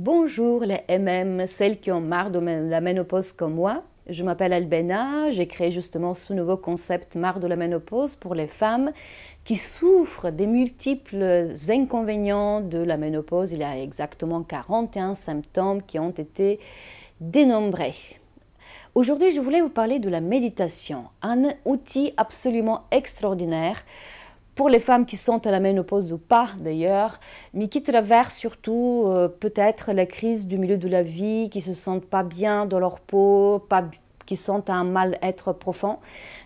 Bonjour les MM, celles qui ont marre de la ménopause comme moi. Je m'appelle Albena, j'ai créé justement ce nouveau concept marre de la ménopause pour les femmes qui souffrent des multiples inconvénients de la ménopause. Il y a exactement 41 symptômes qui ont été dénombrés. Aujourd'hui, je voulais vous parler de la méditation, un outil absolument extraordinaire pour les femmes qui sont à la ménopause ou pas d'ailleurs, mais qui traversent surtout euh, peut-être la crise du milieu de la vie, qui se sentent pas bien dans leur peau, pas qui sont un mal-être profond.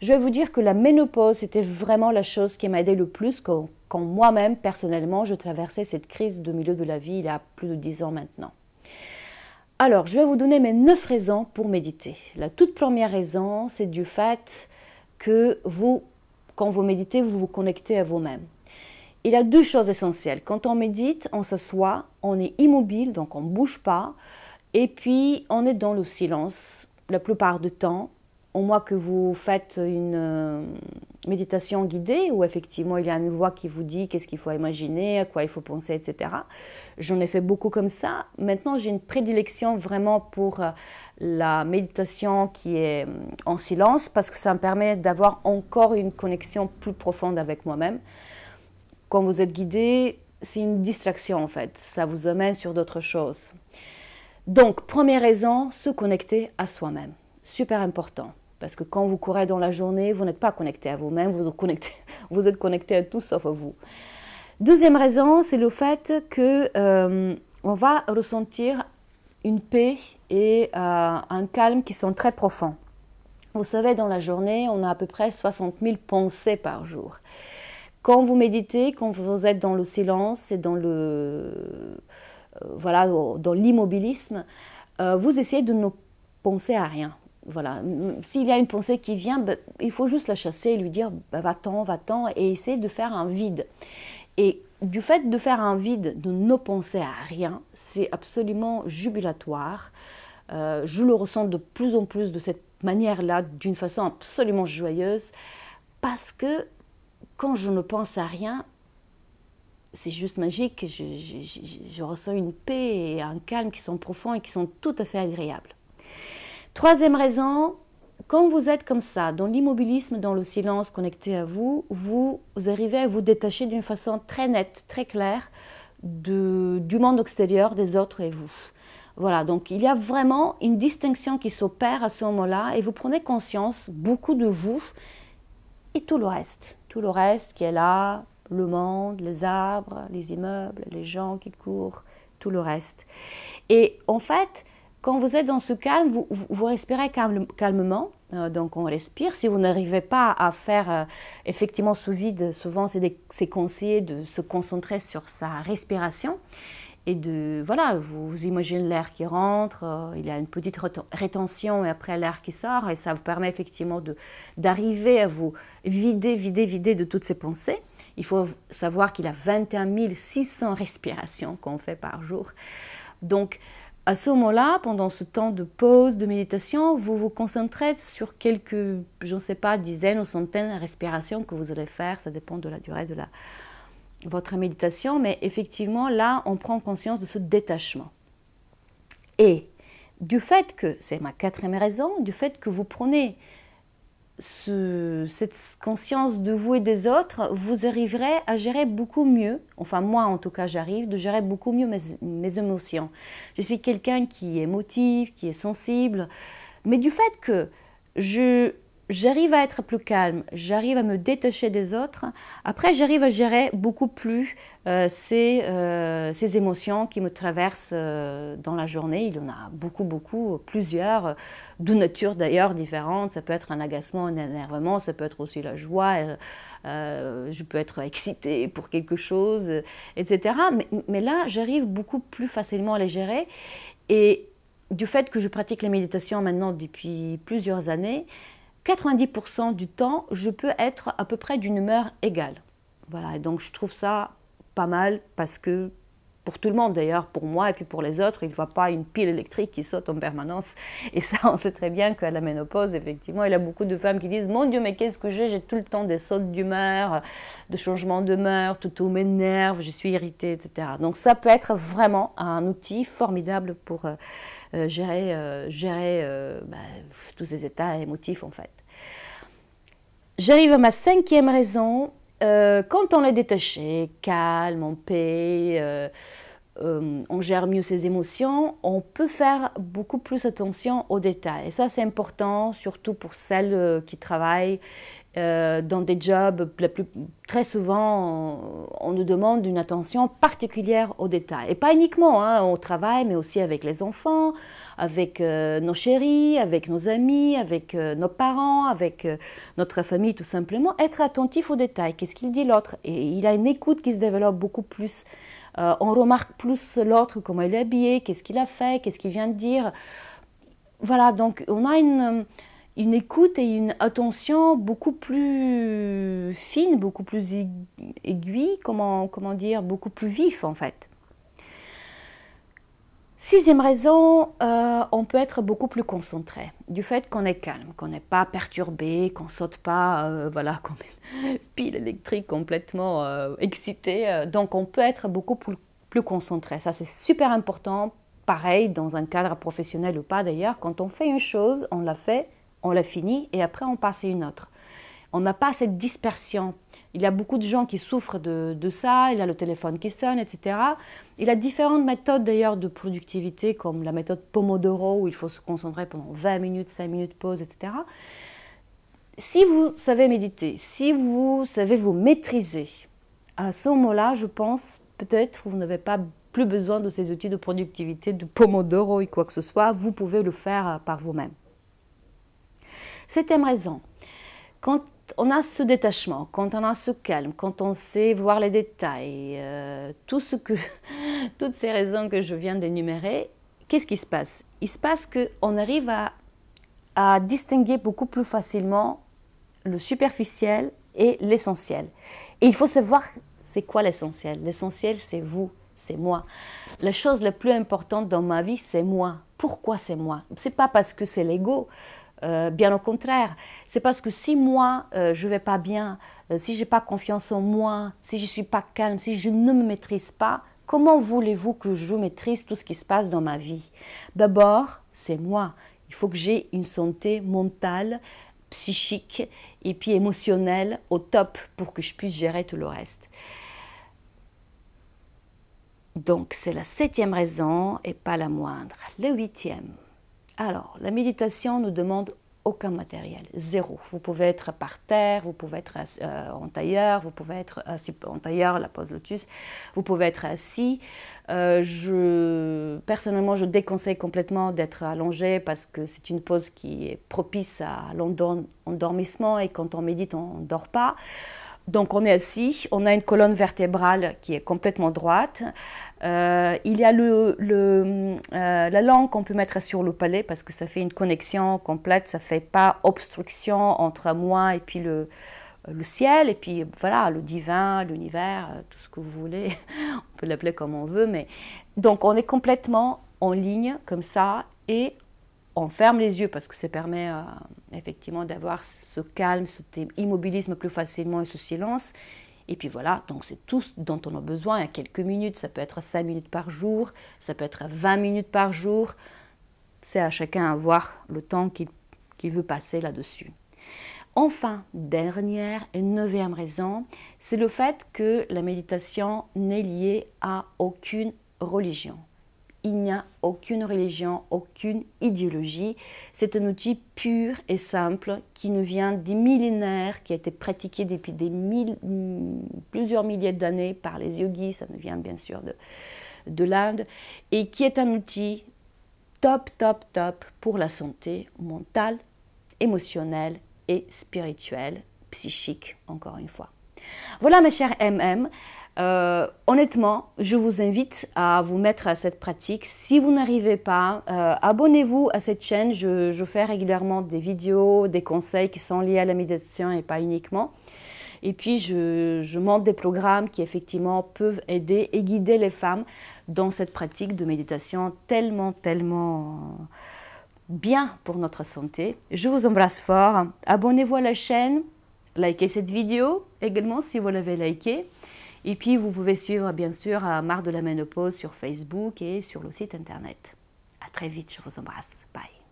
Je vais vous dire que la ménopause, était vraiment la chose qui m'a aidé le plus quand, moi-même, personnellement, je traversais cette crise du milieu de la vie il y a plus de 10 ans maintenant. Alors, je vais vous donner mes 9 raisons pour méditer. La toute première raison, c'est du fait que vous quand vous méditez, vous vous connectez à vous-même. Il y a deux choses essentielles. Quand on médite, on s'assoit, on est immobile, donc on ne bouge pas, et puis on est dans le silence la plupart du temps, au moins que vous faites une, euh, méditation guidée où effectivement il y a une voix qui vous dit qu'est-ce qu'il faut imaginer, à quoi il faut penser, etc. J'en ai fait beaucoup comme ça. Maintenant, j'ai une prédilection vraiment pour euh, la méditation qui est mm, en silence parce que ça me permet d'avoir encore une connexion plus profonde avec moi-même. Quand vous êtes guidé, c'est une distraction en fait. Ça vous amène sur d'autres choses. Donc, première raison, se connecter à soi-même. Super important. Parce que quand vous courez dans la journée, vous n'êtes pas connecté à vous-même, vous, vous, êtes connecté à tout sauf à vous. Deuxième raison, c'est le fait qu'on euh, va ressentir une paix et euh, un calme qui sont très profonds. Vous savez, dans la journée, on a à peu près 60 000 pensées par jour. Quand vous méditez, quand vous êtes dans le silence et dans le euh, voilà, dans l'immobilisme, vous essayez de ne penser à rien voilà, s'il y a une pensée qui vient, ben, il faut juste la chasser et lui dire ben, va-t'en, va-t'en et essayer de faire un vide. Et du fait de faire un vide, de ne penser à rien, c'est absolument jubilatoire. Euh, je le ressens de plus en plus de cette manière-là, d'une façon absolument joyeuse, parce que quand je ne pense à rien, c'est juste magique, je ressens une paix et un calme qui sont profonds et qui sont tout à fait agréables. Troisième raison, quand vous êtes comme ça, dans l'immobilisme, dans le silence connecté à vous, vous, arrivez à vous détacher d'une façon très nette, très claire du monde extérieur, des autres et vous. Voilà, donc il y a vraiment une distinction qui s'opère à ce moment-là et vous prenez conscience beaucoup de vous et tout le reste. Tout le reste qui est là, le monde, les arbres, les immeubles, les gens qui courent, tout le reste. Et en fait, quand vous êtes dans ce calme, vous, respirez calmement. Euh, donc on respire. Si vous n'arrivez pas à faire euh, effectivement ce vide, souvent c'est conseillé de se concentrer sur sa respiration et de voilà, vous imaginez l'air qui rentre, euh, il y a une petite rétention et après l'air qui sort et ça vous permet effectivement de d'arriver à vous vider, vider, vider de toutes ces pensées. Il faut savoir qu'il y a 21 600 respirations qu'on fait par jour. Donc à ce moment-là, pendant ce temps de pause, de méditation, vous vous concentrez sur quelques, je ne sais pas, dizaines ou centaines de respirations que vous allez faire. Ça dépend de la durée de la, votre méditation. Mais effectivement, là, on prend conscience de ce détachement. Et du fait que, c'est ma quatrième raison, du fait que vous prenez cette conscience de vous et des autres, vous arriverez à gérer beaucoup mieux, enfin moi en tout cas j'arrive, de gérer beaucoup mieux mes, mes émotions. Je suis quelqu'un qui est émotif, qui est sensible, mais du fait que je, j'arrive à être plus calme, j'arrive à me détacher des autres, après j'arrive à gérer beaucoup plus euh, euh, ces, émotions qui me traversent euh, dans la journée. Il y en a beaucoup, beaucoup, plusieurs, de nature d'ailleurs différente. Ça peut être un agacement, un énervement, ça peut être aussi la joie, je peux être excitée pour quelque chose, etc. Mais, mais là, j'arrive beaucoup plus facilement à les gérer. Et du fait que je pratique la méditation maintenant depuis plusieurs années, 90% du temps, je peux être à peu près d'une humeur égale. Voilà, donc je trouve ça pas mal parce que pour tout le monde d'ailleurs, pour moi et puis pour les autres, il ne voit pas une pile électrique qui saute en permanence. Et ça, on sait très bien qu'à la ménopause, effectivement, il y a beaucoup de femmes qui disent Mon Dieu, mais qu'est-ce que j'ai J'ai tout le temps des sautes d'humeur, de changements d'humeur, tout, tout m'énerve, je suis irritée, etc. Donc ça peut être vraiment un outil formidable pour euh, euh, gérer, euh, gérer bah, tous ces états émotifs en fait. J'arrive à ma cinquième raison, euh, quand on est détaché, calme, en paix, euh, euh, on gère mieux ses émotions, on peut faire beaucoup plus attention aux détails. Et ça, c'est important, surtout pour celles euh, qui travaillent euh, dans des jobs. très souvent, on, nous demande une attention particulière aux détails. Et pas uniquement hein, au travail, mais aussi avec les enfants, avec nos chéris, avec nos amis, avec nos parents, avec notre famille, tout simplement. Être attentif aux détails. Qu'est-ce qu'il dit l'autre Et il a une écoute qui se développe beaucoup plus. Euh, on remarque plus l'autre, comment il est habillé, qu'est-ce qu'il a fait, qu'est-ce qu'il vient de dire. Voilà, donc on a une, écoute et une attention beaucoup plus fine, beaucoup plus aiguille, comment, comment dire, beaucoup plus vif en fait. Sixième raison, euh, on peut être beaucoup plus concentré du fait qu'on est calme, qu'on n'est pas perturbé, qu'on saute pas, euh, voilà, comme une pile électrique complètement euh, excité. Donc on peut être beaucoup plus, plus concentré. Ça c'est super important. Pareil dans un cadre professionnel ou pas d'ailleurs, quand on fait une chose, on la fait, on la finit et après on passe à une autre. On n'a pas cette dispersion il y a beaucoup de gens qui souffrent de, ça, il a le téléphone qui sonne, etc. Il a différentes méthodes d'ailleurs de productivité, comme la méthode Pomodoro, où il faut se concentrer pendant 20 minutes, 5 minutes pause, etc. Si vous savez méditer, si vous savez vous maîtriser, à ce moment-là, je pense peut-être vous n'avez pas plus besoin de ces outils de productivité, de Pomodoro et quoi que ce soit, vous pouvez le faire euh, par vous-même. Septième raison, quand on a ce détachement, quand on a ce calme, quand on sait voir les détails, euh, tout ce que, toutes ces raisons que je viens d'énumérer, qu'est-ce qui se passe Il se passe qu'on arrive à, distinguer beaucoup plus facilement le superficiel et l'essentiel. Et il faut savoir c'est quoi l'essentiel. L'essentiel, c'est vous, c'est moi. La chose la plus importante dans ma vie, c'est moi. Pourquoi c'est moi C'est pas parce que c'est l'ego. Euh, bien au contraire, c'est parce que si moi euh, je vais pas bien, euh, si si n'ai pas confiance en moi, si je ne suis pas calme, si je ne me maîtrise pas, comment voulez-vous que je maîtrise tout ce qui se passe dans ma vie D'abord, c'est moi. Il faut que j'ai une santé mentale, psychique et puis émotionnelle au top pour que je puisse gérer tout le reste. Donc c'est la septième raison et pas la moindre. Le huitième. Alors, la méditation ne demande aucun matériel, zéro. Vous pouvez être par terre, vous pouvez être euh, en tailleur, vous pouvez être assis en tailleur, la pose lotus, vous pouvez être assis. Euh, je, personnellement, je déconseille complètement d'être allongé parce que c'est une pose qui est propice à l'endormissement et quand on médite, on ne dort pas. Donc on est assis, on a une colonne vertébrale qui est complètement droite. Euh, il y a euh, la langue qu'on peut mettre sur le palais parce que ça fait une connexion complète, ça ne fait pas obstruction entre moi et puis le, le ciel, et puis voilà, le divin, l'univers, euh, tout ce que vous voulez. on peut l'appeler comme on veut, mais donc on est complètement en ligne comme ça et on ferme les yeux parce que ça permet effectivement, d'avoir ce calme, cet immobilisme plus facilement et ce silence. Et puis voilà, donc c'est tout ce dont on a besoin, à quelques minutes, ça peut être 5 minutes par jour, ça peut être 20 minutes par jour. C'est à chacun à voir le temps qu'il veut passer là-dessus. Enfin, dernière et neuvième raison, c'est le fait que la méditation n'est liée à aucune religion. Il n'y a aucune religion, aucune idéologie. C'est un outil pur et simple qui nous vient des millénaires, qui a été pratiqué depuis des plusieurs milliers d'années par les yogis, ça nous vient bien sûr de, de l'Inde, et qui est un outil top, top, top pour la santé mentale, émotionnelle et spirituelle, psychique, encore une fois. Voilà mes chers MM honnêtement, je vous invite à vous mettre à cette pratique. Si vous n'arrivez pas, euh, abonnez-vous à cette chaîne. Je, fais régulièrement des vidéos, des conseils qui sont liés à la méditation et pas uniquement. Et puis, je, je monte des programmes qui, effectivement, peuvent aider et guider les femmes dans cette pratique de méditation tellement, tellement bien pour notre santé. Je vous embrasse fort. Abonnez-vous à la chaîne. Likez cette vidéo également si vous l'avez likée. Et puis, vous pouvez suivre, bien sûr, euh, Marre de la ménopause sur Facebook et sur le site internet. À très vite, je vous embrasse. Bye.